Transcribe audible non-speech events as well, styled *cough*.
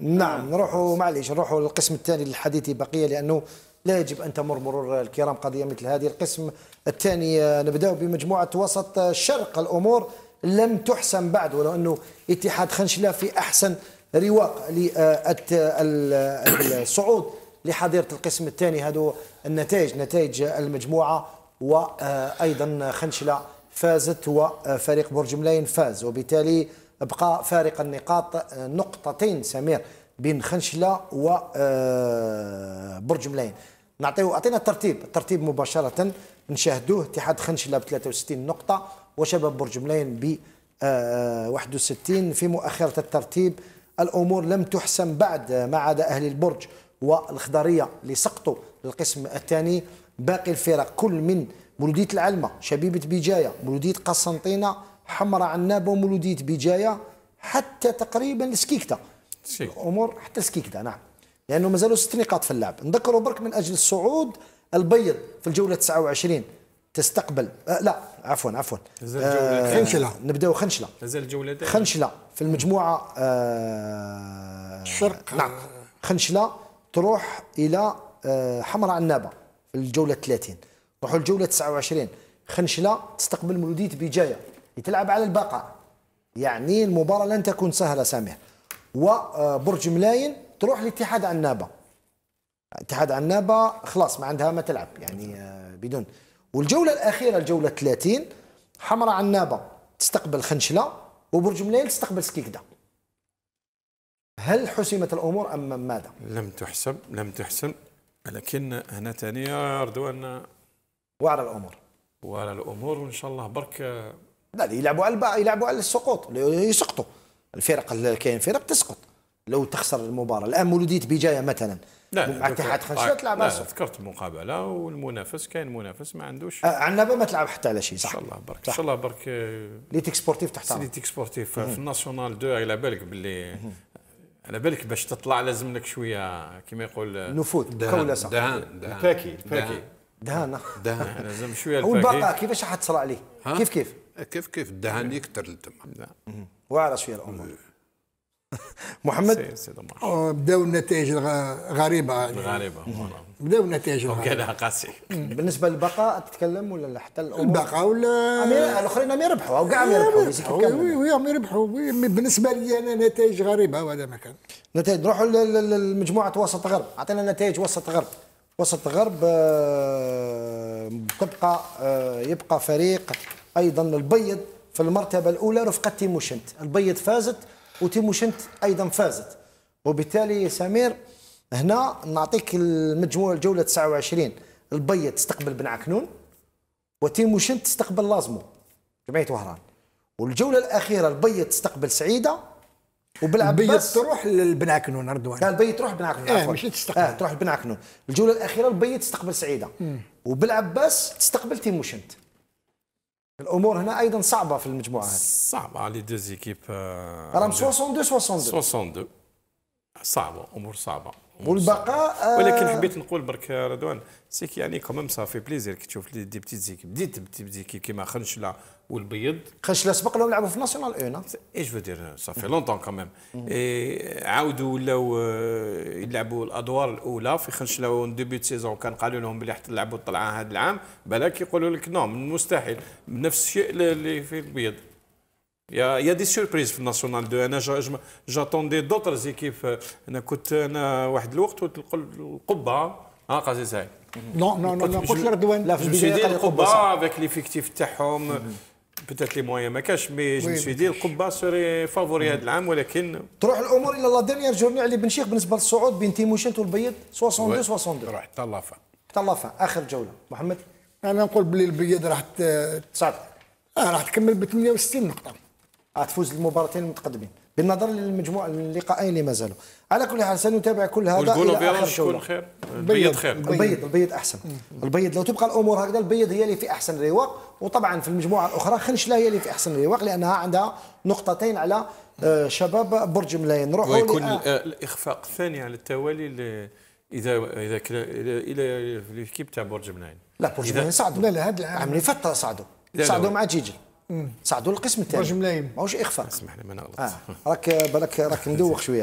نعم نروحوا معليش نروحوا للقسم الثاني للحديث بقيه لانه لا يجب ان تمر مرور الكرام قضيه مثل هذه القسم الثاني آه، نبداو بمجموعه وسط آه، شرق الامور لم تحسم بعد ولو انه اتحاد خنشله في احسن رواق للصعود آه، لحظيره القسم الثاني هذو النتائج نتائج المجموعه وايضا خنشله فازت وفريق برج ملاين فاز وبالتالي بقى فارق النقاط آه، نقطتين سمير بين خنشله و آه، برج ملاين نعطيو اعطينا الترتيب الترتيب مباشره نشاهدوه اتحاد خنشله ب 63 نقطه وشباب برج ملاين ب 61 آه، في مؤخره الترتيب الامور لم تحسم بعد ما عدا اهل البرج والخضريه اللي سقطوا للقسم الثاني باقي الفرق كل من مولوديه العلمه شبيبه بجايه مولوديه قسنطينه حمرة عنابة ومولودية بجاية حتى تقريبا سكيكتا الامور حتى سكيكتا نعم لانه مازالوا ست نقاط في اللعب نذكروا برك من اجل الصعود البيض في الجوله 29 تستقبل آه لا عفوا عفوا آه خنشله نبداو خنشله مازال جوله خنشله في المجموعه آه الشرق نعم خنشله تروح الى آه حمراء عنابه في الجوله 30 روحوا الجوله 29 خنشله تستقبل مولوديه بجايه تلعب على البقاء يعني المباراة لن تكون سهلة سامح وبرج آه، ملاين تروح لاتحاد عنابة اتحاد عنابة خلاص ما عندها ما تلعب يعني آه، بدون والجولة الأخيرة الجولة 30 حمراء عنابة تستقبل خنشلة وبرج ملاين تستقبل سكيكدا هل حسمت الأمور أم ماذا؟ لم تحسم لم تحسم لكن هنا ثانية اردو ان وعلى الأمور وعلى الأمور وإن شاء الله برك لا يلعبوا على يلعبوا على السقوط يسقطوا الفرق اللي كاين فرق تسقط لو تخسر المباراه الان مولوديه بجايه مثلا لا مع اتحاد خشيه آه، تلعب لا ذكرت المقابله والمنافس كاين منافس ما عندوش آه، عنابه ما تلعب حتى على شيء صح ان شاء الله برك ان شاء الله برك آه، ليتيك سبورتيف تحت ليتيك سبورتيف في الناسيونال 2 على بالك باللي على بالك باش تطلع لازم لك شويه كما يقول نفوذ كوله دهان دهان دهان دهان. دهان. دهان دهان لازم شويه والبقاء كيفاش راح تصرى عليه كيف كيف كيف كيف الدهان يكثر لتما واعره شويه الامور *laughs* محمد بداو النتائج غريبه غريبه بداو النتائج غريبه قاسي بالنسبه للبقاء تتكلم ولا حتى الامور البقاء ولا الاخرين ما يربحوا او كاع ما يربحوا وي وي يربحوا بالنسبه لي انا نتائج غريبه وهذا ما كان نتائج نروحوا لمجموعه وسط غرب اعطينا نتائج وسط غرب وسط غرب آه، تبقى آه، يبقى فريق ايضا البيض في المرتبه الاولى رفقه تيموشنت البيض فازت وتيموشنت ايضا فازت وبالتالي سمير هنا نعطيك المجموع الجوله 29 البيض تستقبل بن عكنون وتيموشنت تستقبل لازمو جمعيه وهران والجوله الاخيره البيض تستقبل سعيده وبلعب بس تروح للبنعكنون عرضوان لا البيض تروح بنعكنون اه مش تستقبل اه تروح بنعكنون الجوله الاخيره البيت تستقبل سعيده وبالعباس تستقبل تيموشنت الامور هنا ايضا صعبه في المجموعه هذه صعبه لي دوز ايكيب راهم 62 62 62 صعبه امور صعبه والبقاء آه، ولكن حبيت نقول برك رضوان سيك يعني كوميم صافي بليزير كي تشوف دي بتيت زيك بديت بتيت زيك كيما خنشله والبيض خنشله سبق لهم لعبوا في ناسيونال اون اي جو دير صافي لونتون كوميم عاودوا ولاو آه، يلعبوا الادوار الاولى في خنشله اون ديبي سيزون كان قالوا لهم بلي حتلعبوا الطلعه هذا العام بلاك يقولوا لك نو مستحيل نفس الشيء اللي في البيض Il y, a, il y, a des surprises في الناسيونال 2 انا جاتوندي دوترز ايكيب انا كنت انا واحد الوقت قلت القبه اه قاسي زايد نو نو نو قلت لردوان لا في البدايه القبه افيك ليفيكتيف تاعهم بتات لي موان ما كاش مي جو سوي دي القبه سوري فافوري هذا العام ولكن تروح الامور الى لا ديرنيير جورني علي بن شيخ بالنسبه للصعود بين تيموشنت والبيض 62 62 راح حتى طلافه اخر جوله محمد انا نقول بلي البيض راح تصعد اه راح تكمل ب 68 نقطه غتفوز المباراتين المتقدمين بالنظر للمجموع اللقاءين اللي مازالوا على كل حال سنتابع كل هذا والجول اخر خير البيض خير البيض البيض احسن البيض لو تبقى الامور هكذا البيض هي اللي في احسن رواق وطبعا في المجموعه الاخرى خنشله هي اللي في احسن رواق لانها عندها نقطتين على آه، شباب برج ملايين نروحوا ويكون الاخفاق الثاني على التوالي اذا اذا الى ليكيب تاع برج ملايين لا برج ملايين صعدوا لا لا هذا العام اللي فات صعدوا صعدوا مع جيجي صعدوا القسم الثاني راجل ملايم ماهوش اخفاء اسمح لي ما نغلط آه. راك بالك راك *laughs* مدوخ شويه